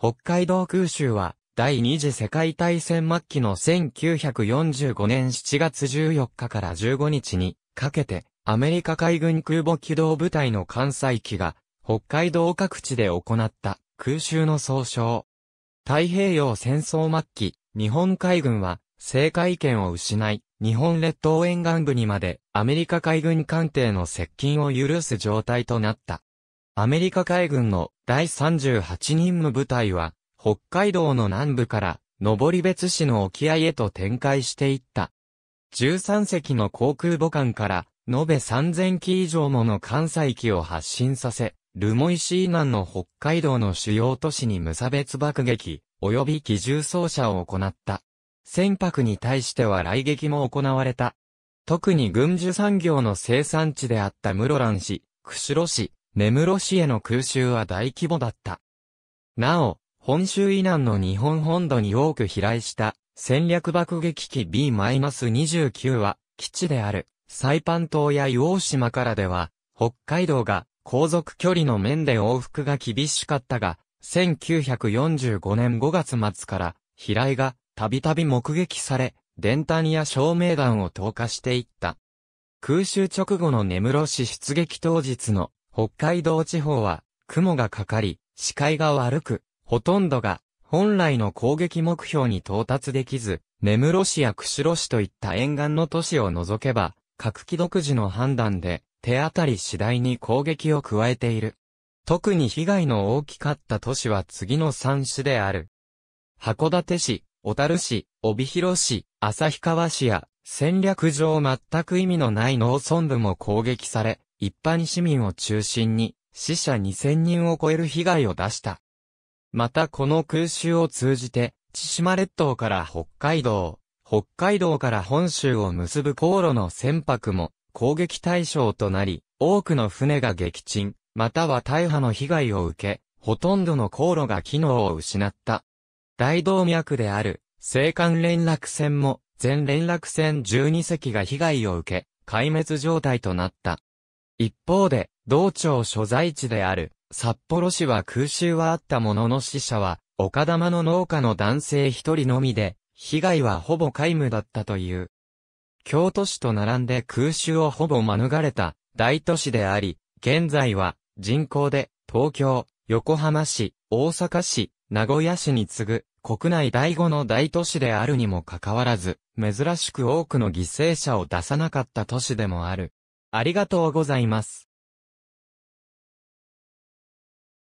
北海道空襲は、第二次世界大戦末期の1945年7月14日から15日にかけて、アメリカ海軍空母機動部隊の艦載機が、北海道各地で行った空襲の総称。太平洋戦争末期、日本海軍は、制海権を失い、日本列島沿岸部にまでアメリカ海軍艦艇の接近を許す状態となった。アメリカ海軍の第38任務部隊は、北海道の南部から登別市の沖合へと展開していった。13隻の航空母艦から、延べ3000機以上もの艦載機を発進させ、留萌市以南の北海道の主要都市に無差別爆撃、及び機銃掃射を行った。船舶に対しては雷撃も行われた。特に軍需産業の生産地であった室蘭市、釧路市、根室市への空襲は大規模だった。なお、本州以南の日本本土に多く飛来した戦略爆撃機 B-29 は基地であるサイパン島や硫黄島からでは北海道が航続距離の面で往復が厳しかったが1945年5月末から飛来がたびたび目撃され電炭や照明弾を投下していった。空襲直後の根室市出撃当日の北海道地方は雲がかかり、視界が悪く、ほとんどが本来の攻撃目標に到達できず、根室市や釧路市といった沿岸の都市を除けば、各機独自の判断で手当たり次第に攻撃を加えている。特に被害の大きかった都市は次の3市である。函館市、小樽市、帯広市、旭川市や戦略上全く意味のない農村部も攻撃され、一般市民を中心に死者2000人を超える被害を出した。またこの空襲を通じて、千島列島から北海道、北海道から本州を結ぶ航路の船舶も攻撃対象となり、多くの船が撃沈、または大破の被害を受け、ほとんどの航路が機能を失った。大動脈である、青函連絡船も、全連絡船12隻が被害を受け、壊滅状態となった。一方で、道庁所在地である、札幌市は空襲はあったものの死者は、岡玉の農家の男性一人のみで、被害はほぼ皆無だったという。京都市と並んで空襲をほぼ免れた大都市であり、現在は人口で東京、横浜市、大阪市、名古屋市に次ぐ国内第5の大都市であるにもかかわらず、珍しく多くの犠牲者を出さなかった都市でもある。ありがとうございます。